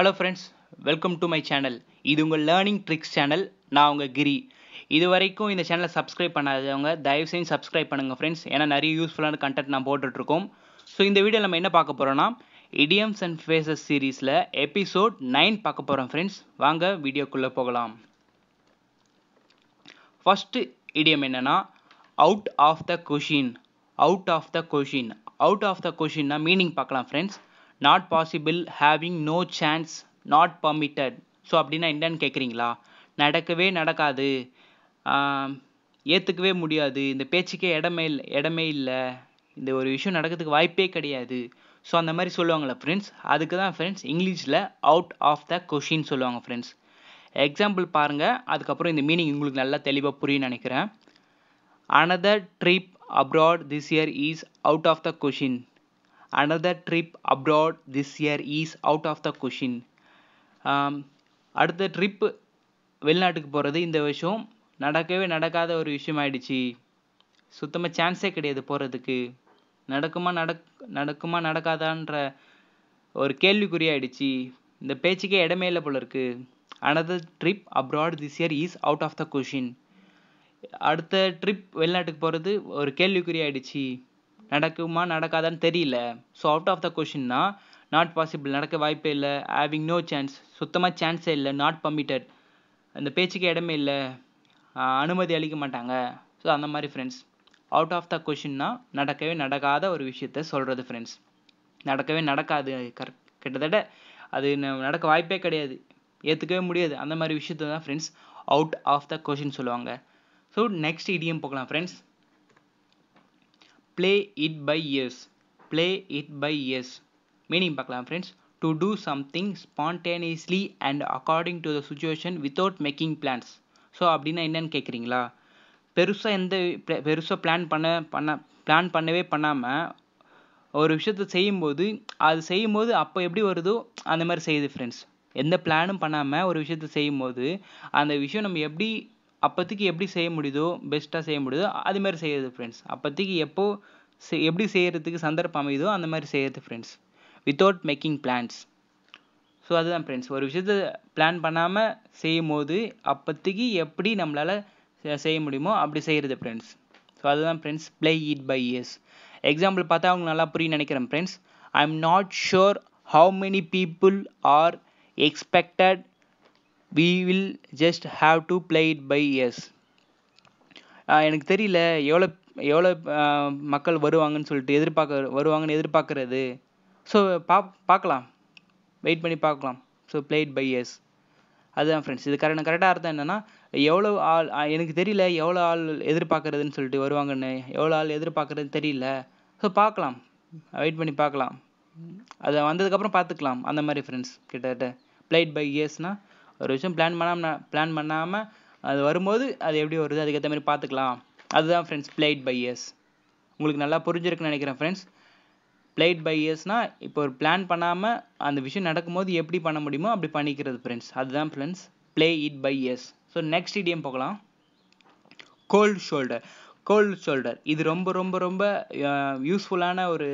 hello friends welcome to my channel இது உங்கள் learning tricks channel நான் உங்கள் கிரி இது வரைக்கும் இந்த சேனலை சப்ஸ்கிரைப் பண்ணாதவங்க தயவு செஞ்சு சப்ஸ்கிரைப் பண்ணுங்கள் ஃப்ரெண்ட்ஸ் ஏன்னா நிறைய யூஸ்ஃபுல்லான கண்டென்ட் நான் போட்டுட்ருக்கோம் ஸோ இந்த வீடியோ நம்ம என்ன பார்க்க போகிறோம்னா இடியம்ஸ் அண்ட் ஃபேஸஸ் சீரீஸில் எபிசோட் நைன் பார்க்க போகிறோம் ஃப்ரெண்ட்ஸ் வாங்க வீடியோக்குள்ளே போகலாம் ஃபஸ்ட்டு இடியம் என்னென்னா out of the question out of the question out of the கொஷின்னா மீனிங் பார்க்கலாம் friends not possible having no chance not permitted so அப்படின்னா என்னன்னு கேட்குறீங்களா நடக்கவே நடக்காது ஏற்றுக்கவே முடியாது இந்த பேச்சுக்கே இடமே இல்லை இடமே இல்லை இந்த ஒரு விஷயம் நடக்கிறதுக்கு வாய்ப்பே கிடையாது ஸோ அந்த மாதிரி சொல்லுவாங்களே ஃப்ரெண்ட்ஸ் அதுக்கு தான் ஃப்ரெண்ட்ஸ் இங்கிலீஷில் அவுட் ஆஃப் த கொஷின் சொல்லுவாங்க ஃப்ரெண்ட்ஸ் எக்ஸாம்பிள் பாருங்கள் அதுக்கப்புறம் இந்த மீனிங் உங்களுக்கு நல்லா தெளிவாக புரியும் நினைக்கிறேன் another trip abroad this year is out of the question another trip abroad this year is out of the question அடுத்த ட்ரிப் வெளிநாட்டுக்கு போகிறது இந்த வருஷம் நடக்கவே நடக்காத ஒரு விஷயம் ஆயிடுச்சு சுத்தமாக சான்ஸே கிடையாது போகிறதுக்கு நடக்குமா நடக் நடக்குமா நடக்காதான்ற ஒரு கேள்விக்குறியாயிடுச்சு இந்த பேச்சுக்கே இடமே இல்லை போல இருக்கு another trip abroad this year is out of the question அடுத்த ட்ரிப் வெளிநாட்டுக்கு போகிறது ஒரு கேள்விக்குறி ஆயிடுச்சு நடக்குமா நடக்காதான்னு தெரியல ஸோ அவுட் ஆஃப் த கொஷின்னா நாட் பாசிபிள் நடக்க வாய்ப்பே இல்லை ஹேவிங் நோ சான்ஸ் சுத்தமாக சான்ஸே இல்லை நாட் பம்மிட்டட் அந்த பேச்சுக்கு இடமே இல்லை அனுமதி அளிக்க மாட்டாங்க ஸோ அந்த மாதிரி ஃப்ரெண்ட்ஸ் அவுட் ஆஃப் த கொஷின்னா நடக்கவே நடக்காத ஒரு விஷயத்த சொல்கிறது ஃப்ரெண்ட்ஸ் நடக்கவே நடக்காது கர் கிட்டத்தட்ட அது நடக்க வாய்ப்பே கிடையாது ஏற்றுக்கவே முடியாது அந்த மாதிரி விஷயத்த தான் friends out of the question சொல்லுவாங்க ஸோ நெக்ஸ்ட் இடியம் போகலாம் friends play it by ears play it by ears meaning பார்க்கலாம் friends to do something spontaneously and according to the situation without making plans so அப்படின்னா என்னன்னு கேட்குறீங்களா பெருசாக எந்த பெருசாக plan பண்ண பண்ண பிளான் பண்ணவே பண்ணாமல் ஒரு விஷயத்த செய்யும்போது அது செய்யும்போது அப்போ எப்படி வருதோ அந்த மாதிரி செய்யுது ஃப்ரெண்ட்ஸ் எந்த பிளானும் பண்ணாமல் ஒரு விஷயத்த செய்யும்போது அந்த விஷயம் நம்ம எப்படி அப்போதைக்கு எப்படி செய்ய முடியுதோ பெஸ்ட்டாக செய்ய முடியுதோ அது மாதிரி செய்யுது ஃப்ரெண்ட்ஸ் அப்போதைக்கு எப்போது எப்படி செய்கிறதுக்கு சந்தர்ப்பம் அமையுதோ அந்த மாதிரி செய்கிறது friends without making plans so அதுதான் ஃப்ரெண்ட்ஸ் ஒரு விஷயத்த பிளான் பண்ணாமல் செய்யும் போது அப்போதைக்கு எப்படி நம்மளால் செய்ய முடியுமோ அப்படி செய்கிறது ஃப்ரெண்ட்ஸ் ஸோ அதுதான் friends play it by ears example பார்த்தா அவங்க நல்லா புரிய நினைக்கிறேன் friends I am not sure how many people are expected we will just have to play it by ears எனக்கு தெரியல எவ்வளோ எவ்வளோ மக்கள் வருவாங்கன்னு சொல்லிட்டு எதிர்பார்க்க வருவாங்கன்னு எதிர்பார்க்கறது ஸோ பா பார்க்கலாம் வெயிட் பண்ணி பார்க்கலாம் ஸோ பிளேட் பை எஸ் அதுதான் ஃப்ரெண்ட்ஸ் இது கரெக்ட் கரெக்டாக அர்த்தம் என்னென்னா எவ்வளோ ஆள் எனக்கு தெரியல எவ்வளோ ஆள் எதிர்பார்க்குறதுன்னு சொல்லிட்டு வருவாங்கன்னு எவ்வளோ ஆள் எதிர்பார்க்குறதுன்னு தெரியல ஸோ பார்க்கலாம் வெயிட் பண்ணி பார்க்கலாம் அதை வந்ததுக்கப்புறம் பார்த்துக்கலாம் அந்த மாதிரி ஃப்ரெண்ட்ஸ் கிட்டத்தட்ட பிளைட் பை இயர்ஸ்னால் ஒரு விஷயம் பிளான் பண்ணாமல் பிளான் பண்ணாமல் அது வரும்போது அது எப்படி வருது அதுக்கேற்ற மாதிரி பார்த்துக்கலாம் அதுதான் ஃப்ரெண்ட்ஸ் பிளேட் பை இயர்ஸ் உங்களுக்கு நல்லா புரிஞ்சிருக்குன்னு நினைக்கிறேன் ஃப்ரெண்ட்ஸ் பிளேட் பை இயர்ஸ்னால் இப்போ ஒரு பிளான் பண்ணாமல் அந்த விஷயம் நடக்கும்போது எப்படி பண்ண முடியுமோ அப்படி பண்ணிக்கிறது ஃப்ரெண்ட்ஸ் அதுதான் friends play it by ears so next idiom போகலாம் கோல்டு ஷோல்டர் கோல்டு ஷோல்டர் இது ரொம்ப ரொம்ப ரொம்ப யூஸ்ஃபுல்லான ஒரு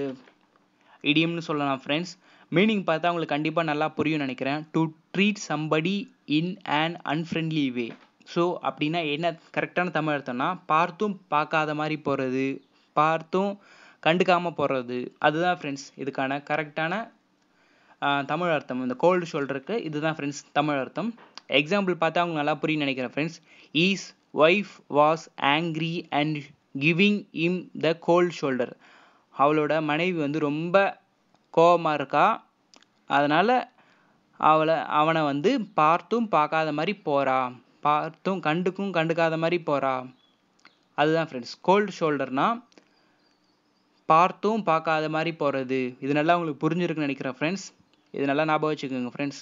இடியம்னு சொல்லலாம் ஃப்ரெண்ட்ஸ் மீனிங் பார்த்தா உங்களுக்கு கண்டிப்பாக நல்லா புரியும் நினைக்கிறேன் to treat somebody in and unfriendly way so அப்படின்னா என்ன கரெக்டான தமிழ் அர்த்தம்னா பார்த்தும் பார்க்காத மாதிரி போகிறது பார்த்தும் கண்டுக்காமல் போகிறது அதுதான் ஃப்ரெண்ட்ஸ் இதுக்கான கரெக்டான தமிழ் அர்த்தம் இந்த கோல்டு ஷோல்டருக்கு இதுதான் ஃப்ரெண்ட்ஸ் தமிழ் அர்த்தம் எக்ஸாம்பிள் பார்த்தா அவங்க நல்லா புரிய நினைக்கிறேன் friends his wife was angry and giving him the cold shoulder அவளோட மனைவி வந்து ரொம்ப கோபமாக இருக்கா அதனால் அவளை அவனை வந்து பார்த்தும் பார்க்காத மாதிரி போகிறா பார்த்தும் கண்டுக்கும் கண்டுக்காத மாதிரி போகிறா அதுதான் ஃப்ரெண்ட்ஸ் கோல்டு ஷோல்டர்னா பார்த்தும் பார்க்காத மாதிரி போகிறது இது நல்லா உங்களுக்கு புரிஞ்சிருக்குன்னு நினைக்கிறேன் ஃப்ரெண்ட்ஸ் இது நல்லா ஞாபகம் வச்சுக்கோங்க ஃப்ரெண்ட்ஸ்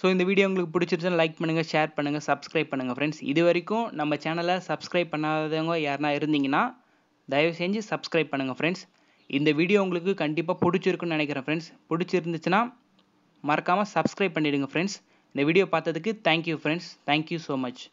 ஸோ இந்த வீடியோ உங்களுக்கு பிடிச்சிருச்சுன்னா லைக் பண்ணுங்கள் ஷேர் பண்ணுங்கள் சப்ஸ்கிரைப் பண்ணுங்கள் ஃப்ரெண்ட்ஸ் இது வரைக்கும் நம்ம சேனலை சப்ஸ்கிரைப் பண்ணாதவங்க யாருனா இருந்தீங்கன்னா தயவு செஞ்சு சப்ஸ்கிரைப் பண்ணுங்கள் ஃப்ரெண்ட்ஸ் இந்த வீடியோ உங்களுக்கு கண்டிப்பாக பிடிச்சிருக்குன்னு நினைக்கிறேன் ஃப்ரெண்ட்ஸ் பிடிச்சிருந்துச்சுன்னா மறக்காமல் சப்ஸ்கிரைப் பண்ணிவிடுங்க ஃப்ரெண்ட்ஸ் இந்த வீடியோ பார்த்ததுக்கு thank you friends thank you so much